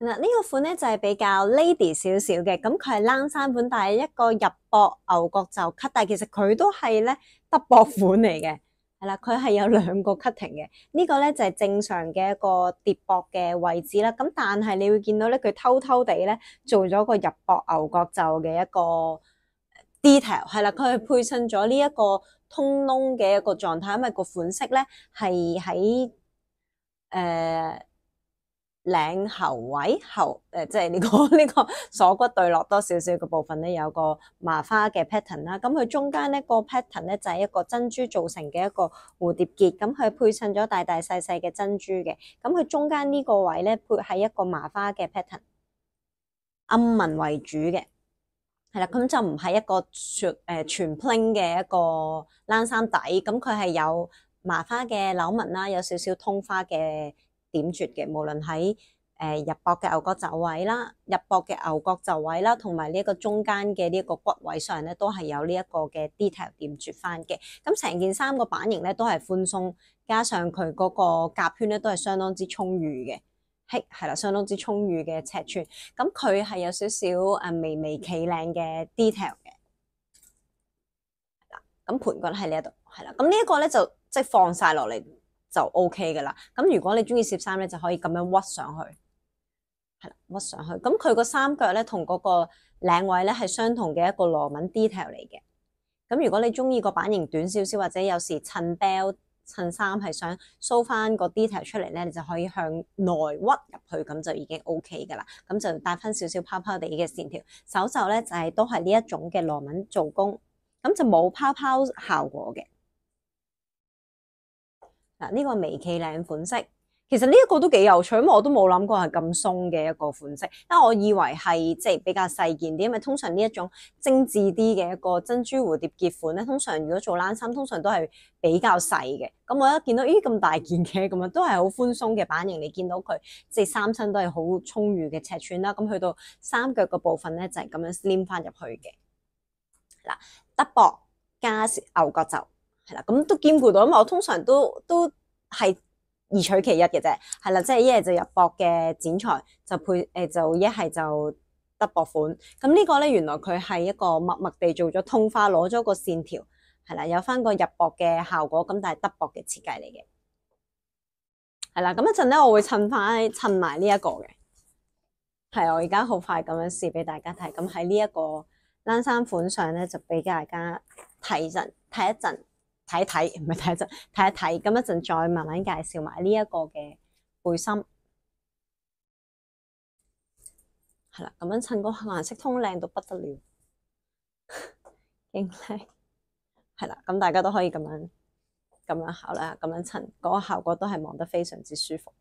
嗱，呢个款咧就系比较 lady 少少嘅，咁佢系冷衫款，但系一个日驳牛角袖 cut，但系其实佢都系咧得 o 款嚟嘅，系啦，佢系有两个 cutting 嘅，呢个咧就系正常嘅一个叠驳嘅位置啦，咁但系你会见到咧，佢偷偷地咧做咗个日驳牛角袖嘅一个 detail，系啦，佢系配衬咗呢一个通窿嘅一个状态，因为个款式咧系喺诶。领喉位喉诶，即系呢个 呢个锁骨对落多少少嘅部分咧，有个麻花嘅 pattern 啦。咁佢中间咧个 pattern 咧就系一个珍珠造成嘅一个蝴蝶结。咁佢配衬咗大大细细嘅珍珠嘅。咁佢中间呢个位咧配系一个麻花嘅 pattern，暗纹为主嘅。系啦，咁就唔系一个全诶全 plain 嘅一个冷衫底。咁佢系有麻花嘅扭纹啦，有少少通花嘅。点缀嘅，无论喺诶入膊嘅牛角就位啦，入膊嘅牛角就位啦，同埋呢一个中间嘅呢一个骨位上咧，都系有呢一个嘅 detail 点缀翻嘅。咁成件衫个版型咧都系宽松，加上佢嗰个甲圈咧都系相当之充裕嘅，系系啦，相当之充裕嘅尺寸。咁佢系有少少诶微微企领嘅 detail 嘅。咁盘骨喺呢一度系啦，咁呢一个咧就即系放晒落嚟。就 OK 噶啦。咁如果你中意涉衫咧，就可以咁样屈上去，系啦，屈上去。咁佢个三脚咧同嗰个领位咧系相同嘅一个螺纹 detail 嚟嘅。咁如果你中意个版型短少少，或者有时衬 bell 衬衫系想 show 翻个 detail 出嚟咧，你就可以向内屈入去，咁就已经 OK 噶啦。咁就带翻少少泡泡地嘅线条。手袖咧就系都系呢一种嘅螺纹做工，咁就冇泡泡效果嘅。嗱，呢個微企领款式，其實呢一個都幾有趣，因为我都冇諗過係咁鬆嘅一個款式，因為我以為係即系比較細件啲，因為通常呢一種精緻啲嘅一個珍珠蝴蝶結款咧，通常如果做冷衫，通常都係比較細嘅。咁我一見到，咦咁大件嘅，咁样都係好寬鬆嘅版型，你見到佢即係三身都係好充裕嘅尺寸啦。咁去到三腳嘅部分咧，就係咁樣攣翻入去嘅。嗱德薄加牛角袖。啦，咁都兼顧到，因為我通常都都係二取其一嘅啫，係啦，即係一系就入薄嘅剪裁，就配誒就一系就得 o 款。咁呢個咧，原來佢係一個默默地做咗通花，攞咗個線條，係啦，有翻個入薄嘅效果，咁但係得 o 嘅設計嚟嘅。係啦，咁一陣咧，我會襯翻襯埋呢一個嘅。係啊，我而家好快咁樣試俾大家睇。咁喺呢一個冷衫款上咧，就俾大家睇阵睇一陣。睇睇，唔系睇一阵，睇一睇，咁一陣再慢慢介紹埋呢一個嘅背心，係啦，咁樣襯個顏色通靚到不得了，劲靚，係啦，咁大家都可以咁樣咁樣考啦，咁樣襯嗰個效果都係望得非常之舒服。